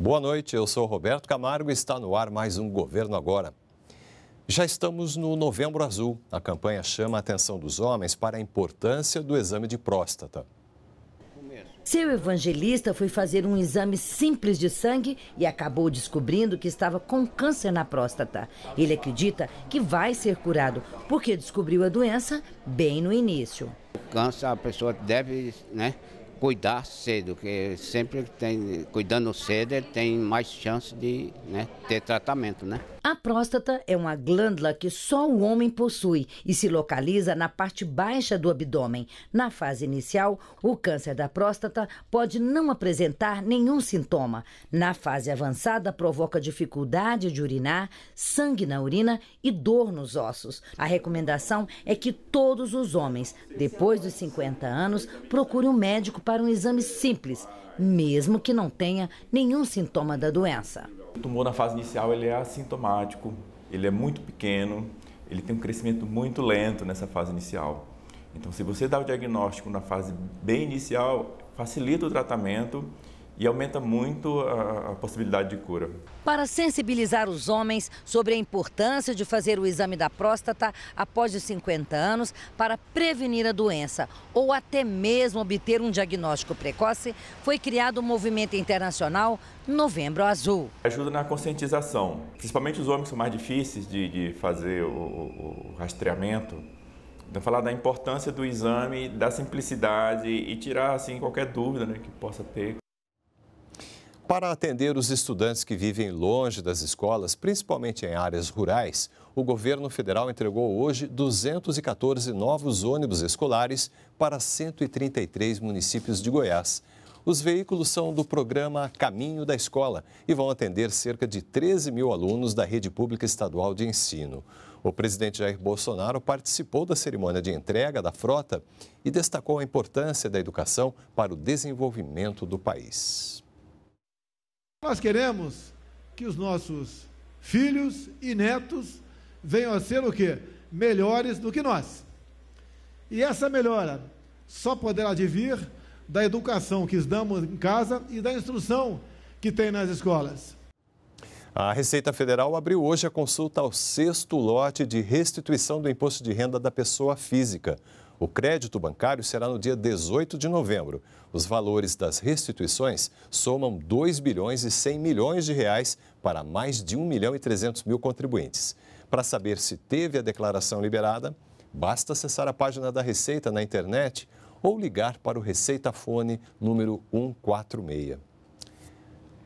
Boa noite, eu sou Roberto Camargo e está no ar mais um Governo Agora. Já estamos no Novembro Azul. A campanha chama a atenção dos homens para a importância do exame de próstata. Seu evangelista foi fazer um exame simples de sangue e acabou descobrindo que estava com câncer na próstata. Ele acredita que vai ser curado, porque descobriu a doença bem no início. O câncer a pessoa deve né, cuidar cedo, que sempre tem, cuidando cedo ele tem mais chance de né, ter tratamento, né? A próstata é uma glândula que só o homem possui e se localiza na parte baixa do abdômen. Na fase inicial, o câncer da próstata pode não apresentar nenhum sintoma. Na fase avançada, provoca dificuldade de urinar, sangue na urina e dor nos ossos. A recomendação é que todos os homens, depois dos 50 anos, procurem um médico para um exame simples, mesmo que não tenha nenhum sintoma da doença. O tumor na fase inicial ele é assintomático, ele é muito pequeno, ele tem um crescimento muito lento nessa fase inicial. Então, se você dá o diagnóstico na fase bem inicial, facilita o tratamento e aumenta muito a, a, possibilidade de cura. Para sensibilizar os homens sobre a importância de fazer o exame da próstata após os 50 anos para prevenir a doença ou até mesmo obter um diagnóstico precoce, foi criado o um movimento internacional Novembro Azul. Ajuda na conscientização, principalmente os homens que são mais difíceis de, de fazer o, o, rastreamento. Então, falar da importância do exame, da simplicidade e tirar assim qualquer dúvida né, que possa ter. Para atender os estudantes que vivem longe das escolas, principalmente em áreas rurais, o governo federal entregou hoje 214 novos ônibus escolares para 133 municípios de Goiás. Os veículos são do programa Caminho da Escola e vão atender cerca de 13 mil alunos da rede pública estadual de ensino. O presidente Jair Bolsonaro participou da cerimônia de entrega da frota e destacou a importância da educação para o desenvolvimento do país. Nós queremos que os nossos filhos e netos venham a ser o quê? Melhores do que nós. E essa melhora só poderá advir da educação que damos em casa e da instrução que tem nas escolas. A Receita Federal abriu hoje a consulta ao sexto lote de restituição do imposto de renda da pessoa física. O crédito bancário será no dia 18 de novembro. Os valores das restituições somam 2 bilhões e 100 milhões de reais para mais de 1 milhão e 300 mil contribuintes. Para saber se teve a declaração liberada, basta acessar a página da Receita na internet ou ligar para o Receita Fone número 146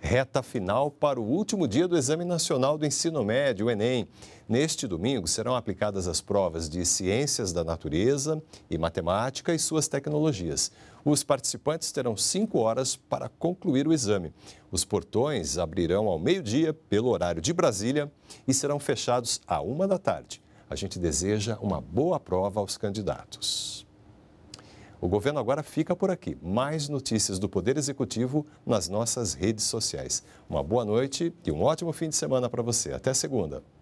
reta final para o último dia do Exame Nacional do Ensino Médio, o Enem. Neste domingo serão aplicadas as provas de Ciências da Natureza e Matemática e suas tecnologias. Os participantes terão cinco horas para concluir o exame. Os portões abrirão ao meio-dia, pelo horário de Brasília, e serão fechados à uma da tarde. A gente deseja uma boa prova aos candidatos. O governo agora fica por aqui. Mais notícias do Poder Executivo nas nossas redes sociais. Uma boa noite e um ótimo fim de semana para você. Até segunda.